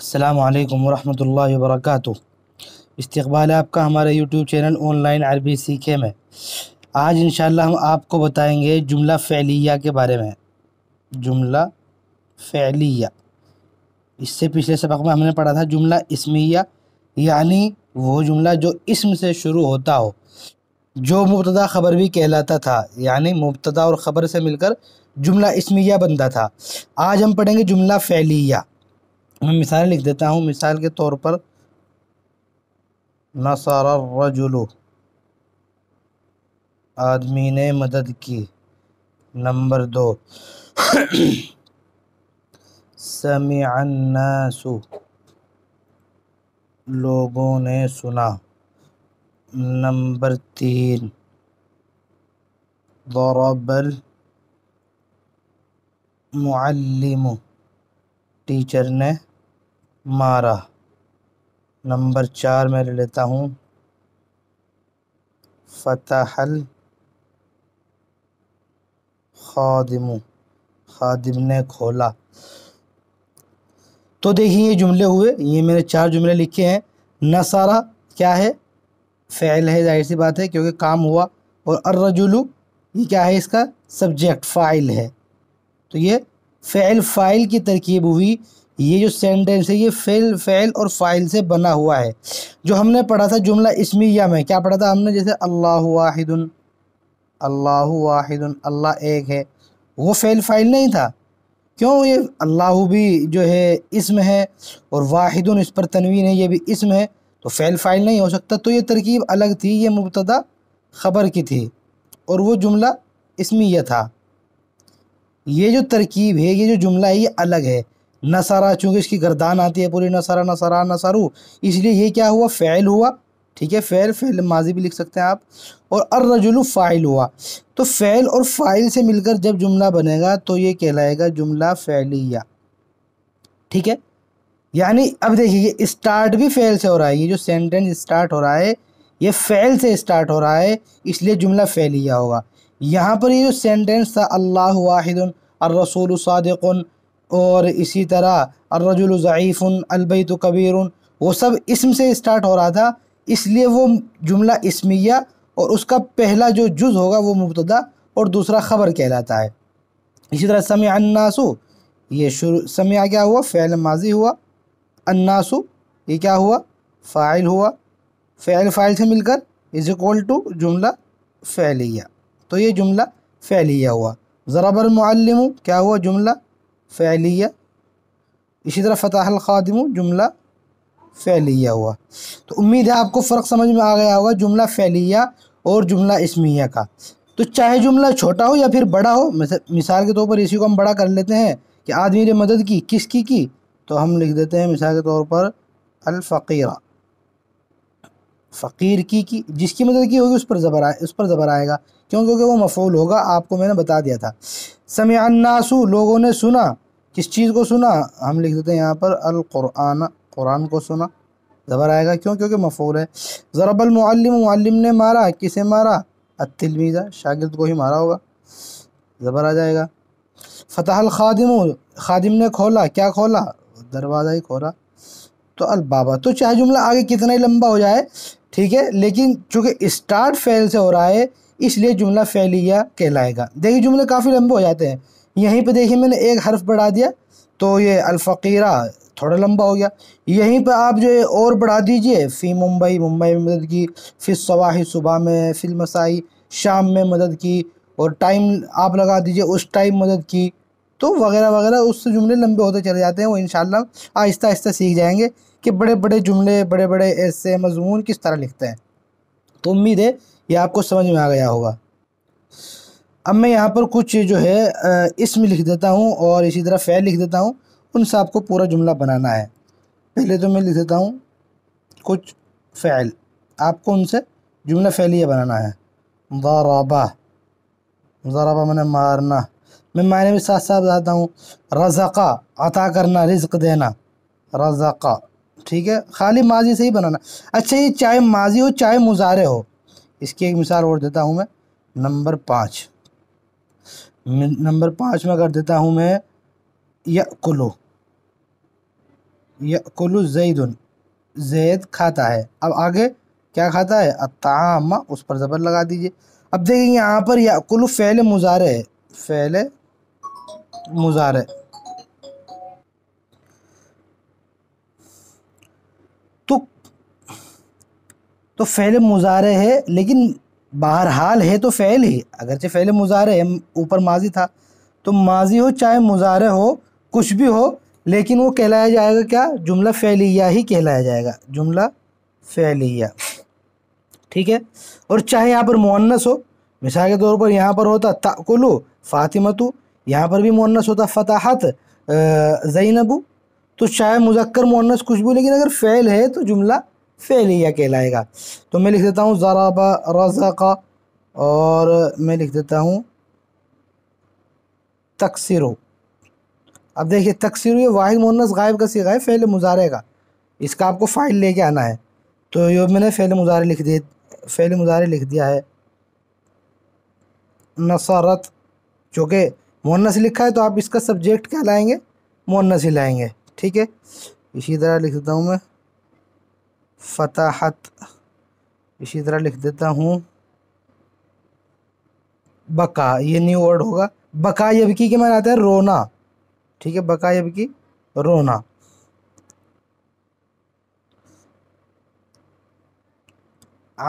अल्लाम वरहमल वर्क इस्तबाल है आपका हमारे यूट्यूब चैनल ऑनलाइन अरबी सीखे में आज इन हम आपको बताएंगे जुमला फ़ैलिया के बारे में जुमला फ़ैलिया इससे पिछले सबक में हमने पढ़ा था जुमला इसमिया यानी वो जुमला जो इसम से शुरू होता हो जो मुबतदा ख़बर भी कहलाता था यानी मुबतदा और ख़बर से मिलकर जुमला इस्मिया बनता था आज हम पढ़ेंगे जुमला फ़ैलिया मैं मिसाल लिख देता हूँ मिसाल के तौर पर नसारजुलो आदमी ने मदद की नंबर दो समियानासु लोगों ने सुना नंबर तीन दौराबल मुअल्लिम टीचर ने मारा नंबर चार में ले लेता हूँ फ़तहल खादिम खादिम ने खोला तो देखिए ये जुमले हुए ये मेरे चार जुमले लिखे हैं न सारा क्या है फ़ैल है जाहिर सी बात है क्योंकि काम हुआ और अर्रजुलू ये क्या है इसका सब्जेक्ट फ़ाइल है तो ये फ़ैल फ़ाइल की तरकीब हुई ये जो सेंटेंस है ये फेल फेल और फाइल से बना हुआ है जो हमने पढ़ा था जुमला इसमिया में क्या पढ़ा था हमने जैसे अल्लाह वाहिदन अल्लाह वाहिदन अल्लाह एक है वो फेल फाइल नहीं था क्यों ये अल्लाह भी जो है इसम है और वाहिदन इस पर तनवीन है ये भी इसम है तो फ़ैल फ़ाइल नहीं हो सकता तो ये तरकीब अलग थी ये मुबतदा ख़बर की थी और वो जुमला इसमिया यह था ये जो तरकीब है ये जो जुमला है ये अलग है नसारा चूँकि इसकी गर्दान आती है पूरी नसारा नसारा नसारू इसलिए ये क्या हुआ फ़ैल हुआ ठीक है फ़ैल फ़ैल माजी भी लिख सकते हैं आप और अर्रजुल फ़ाइल हुआ तो फ़ैल और फ़ाइल से मिलकर जब जुमला बनेगा तो ये कहलाएगा जुमला फ़ैलिया ठीक है यानी अब देखिए ये स्टार्ट भी फ़ैल से हो रहा है ये जो सेंटेंस स्टार्ट हो रहा है ये फ़ैल से स्टार्ट हो रहा है इसलिए जुमला फ़ैलिया होगा यहाँ पर ये जो सेंटेंस था अल्लाह वाहिद और सदक़ और इसी तरह अर्रजुल अलबैत कबीर वो सब इसम से स्टार्ट हो रहा था इसलिए वो जुमला इसमिया और उसका पहला जो जुज़ होगा वो मुबतदा और दूसरा ख़बर कहलाता है इसी तरह समय अन्नासु ये शुरू समय क्या हुआ फ़ैल माजी हुआ अन्नासु ये क्या हुआ फ़ाइल हुआ फ़ैल फ़ाइल से मिलकर इज़ इक्वल टू जुमला फ़ैलिया तो ये जुमला फ़ैलिया हुआ ज़रा मुल्लम क्या हुआ जुमला फ़ैलिया इसी तरह फ़तहल ख़ादिम जुमला फ़ैलिया हुआ तो उम्मीद है आपको फ़र्क समझ में आ गया होगा जुमला फ़ैलिया और जुमला इसमिया का तो चाहे जुमला छोटा हो या फिर बड़ा हो मिसाल के तौर पर इसी को हम बड़ा कर लेते हैं कि आदमी ने मदद की किसकी की तो हम लिख देते हैं मिसाल के तौर पर अलफ़ीरा फ़कीर की की जिसकी मदद की होगी उस पर ज़बर आए उस पर ज़बर आएगा क्यों क्योंकि वो मफूल होगा आपको मैंने बता दिया था समयानासु लोगों ने सुना किस चीज़ को सुना हम लिख देते हैं यहाँ पर अलकुरान कुरान को सुना ज़बर आएगा क्यों क्योंकि मफूल है ज़रबलमल्लम ने मारा किसे मारा अतिलमीज़ा शागिद को ही मारा होगा ज़बर आ जाएगा फ़तहल खादिम खादिम ने खोला क्या खोला दरवाज़ा ही खोला तो अलबाबा तो चाहे जुमला आगे कितना ही लंबा हो जाए ठीक है लेकिन चूँकि स्टार्ट फेल से हो रहा है इसलिए जुमला फ़ैलिया कहलाएगा देखिए जुमले काफ़ी लंबे हो जाते हैं यहीं पर देखिए मैंने एक हर्फ बढ़ा दिया तो ये अलफ़ीरा थोड़ा लंबा हो गया यहीं पर आप जो है और बढ़ा दीजिए फ़ी मुंबई मुंबई में मदद की फिर सवाही सुबह में फिर मसाई शाम में मदद की और टाइम आप लगा दीजिए उस टाइम मदद की तो वगैरह वगैरह उससे जुमले लंबे होते चले जाते हैं वो इन आहिस्ता आहिस्ता सीख जाएंगे कि बड़े बड़े जुमले बड़े बड़े ऐसे मजमून किस तरह लिखते हैं तो उम्मीद है ये आपको समझ में आ गया होगा अब मैं यहाँ पर कुछ जो है इसम लिख देता हूँ और इसी तरह फ़ैल लिख देता हूँ उनसे आपको पूरा जुमला बनाना है पहले तो मैं लिख देता हूँ कुछ फ़ैल आपको उनसे जुमला फ़ैलिया बनाना है ज़राबा ज़राबा मैंने मारना मैं मायने भी साथ साथ बताता हूँ रज़ा अता करना रिज्क देना रज़ा ठीक है खाली माजी से ही बनाना अच्छा ये चाहे माजी हो चाहे मुजारे हो इसकी एक मिसाल और देता हूँ मैं नंबर पाँच नंबर पाँच में कर देता हूँ मैं यकुलु यकुलु जैदन जैद खाता है अब आगे क्या खाता है अताम उस पर ज़बर लगा दीजिए अब देखिए यहाँ पर यकुलु फ़ैल मुजारे है फ़ैल मुजारे तो फ़ैल मुजारे है लेकिन बाहर हाल है तो फ़ैल ही अगरचे फ़ैल मुजारे है ऊपर माजी था तो माजी हो चाहे मुजारे हो कुछ भी हो लेकिन वो कहलाया जाएगा क्या जुमला फ़ैलिया ही कहलाया जाएगा जुमला फ़ैलिया ठीक है और चाहे यहाँ पर मुन्नस हो मिसाल के तौर पर यहाँ पर होता तकुलु फ़ातिमतु यहाँ पर भी मुन्नस होता फ़ताहत ज़ैनबू तो चाहे मुजक्कर मुन्नस कुछ भी लेकिन अगर फ़ैल है तो जुमला फेलिया कहलाएगा तो मैं लिख देता हूँ ज़राबा रज़ा और मैं लिख देता हूँ तकसर अब देखिए तकसर ये वाहि मोनस गायब का सीखा है फेल मुजारे का इसका आपको फ़ाइल लेके आना है तो ये मैंने फेल मुजारे लिख दिए फ़ैल मुजारे लिख दिया है नसारत चूँकि मोनस लिखा है तो आप इसका सब्जेक्ट क्या लाएंगे मोनस ही लाएंगे ठीक है इसी तरह लिख देता हूँ मैं फताहत इसी तरह लिख देता हूँ बका ये न्यू वर्ड होगा बका यबकी के मैंने आता है रोना ठीक है बका यबकी रोना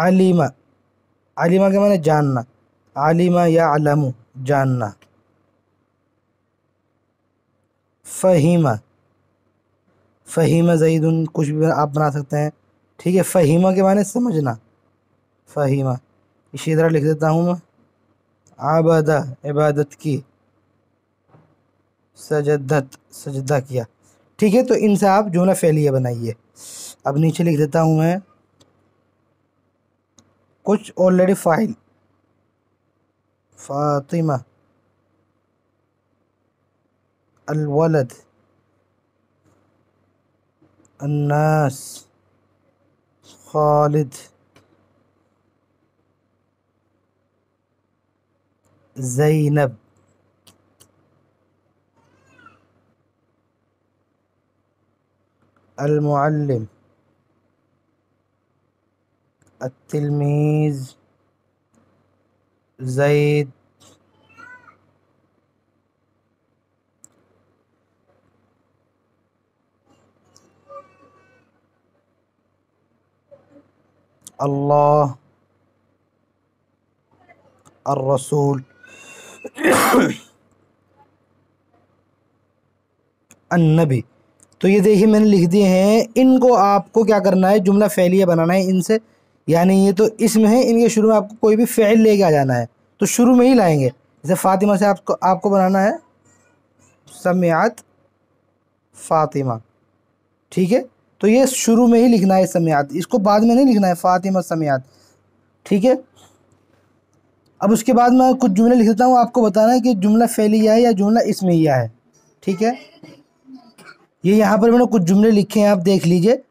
आलिमा आलिमा के मैंने जानना आलिमा या आलम जानना फ़हीमा फ़हीमा जईदन कुछ भी आप बना सकते हैं ठीक है फ़हीमा के माने समझना फ़हीमा इसी तरह लिख देता हूँ मैं आबादा इबादत की सजदत सजदा किया ठीक है तो इनसे आप जुमला फैलिया बनाइए अब नीचे लिख देता हूँ मैं कुछ ऑलरेडी फाइल फातिमा अलवलद अन्नास خالد زينب المعلم التلميذ زيد الله الرسول النبي तो ये देखिए मैंने लिख दिए हैं इनको आपको क्या करना है जुमला फैलिया बनाना है इनसे यानी ये तो इसमें है इनके शुरू में आपको कोई भी फ़ैल लेके आ जाना है तो शुरू में ही लाएंगे जैसे फ़ातिमा से आपको आपको बनाना है समयात फ़ातिमा ठीक है तो ये शुरू में ही लिखना है समयात इसको बाद में नहीं लिखना है फ़ातिमा समयात ठीक है अब उसके बाद मैं कुछ जुमले लिखता हूँ आपको बताना है कि जुमला फैलिया है या जुमला इसमिया है ठीक है ये यहाँ पर मैंने कुछ जुमले लिखे हैं आप देख लीजिए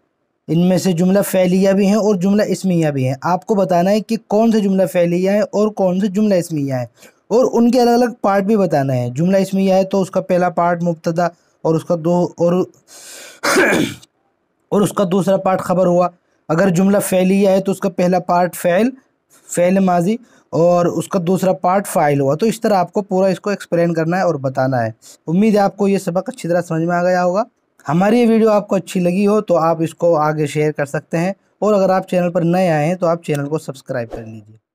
इनमें से जुमला फैलिया भी हैं और जुमला इसमिया भी हैं आपको बताना है कि कौन से जुमला फैलिया है और कौन से जुमला इसमिया है और उनके अलग अलग पार्ट भी बताना है जुमला इसमिया है तो उसका पहला पार्ट मुबतदा और उसका दो और और उसका दूसरा पार्ट खबर हुआ अगर जुमला फ़ैलिया है तो उसका पहला पार्ट फ़ैल फ़ैल माजी और उसका दूसरा पार्ट फ़ाइल हुआ तो इस तरह आपको पूरा इसको एक्सप्लेन करना है और बताना है उम्मीद है आपको ये सबक अच्छी तरह समझ में आ गया होगा हमारी ये वीडियो आपको अच्छी लगी हो तो आप इसको आगे शेयर कर सकते हैं और अगर आप चैनल पर नए आए हैं तो आप चैनल को सब्सक्राइब कर लीजिए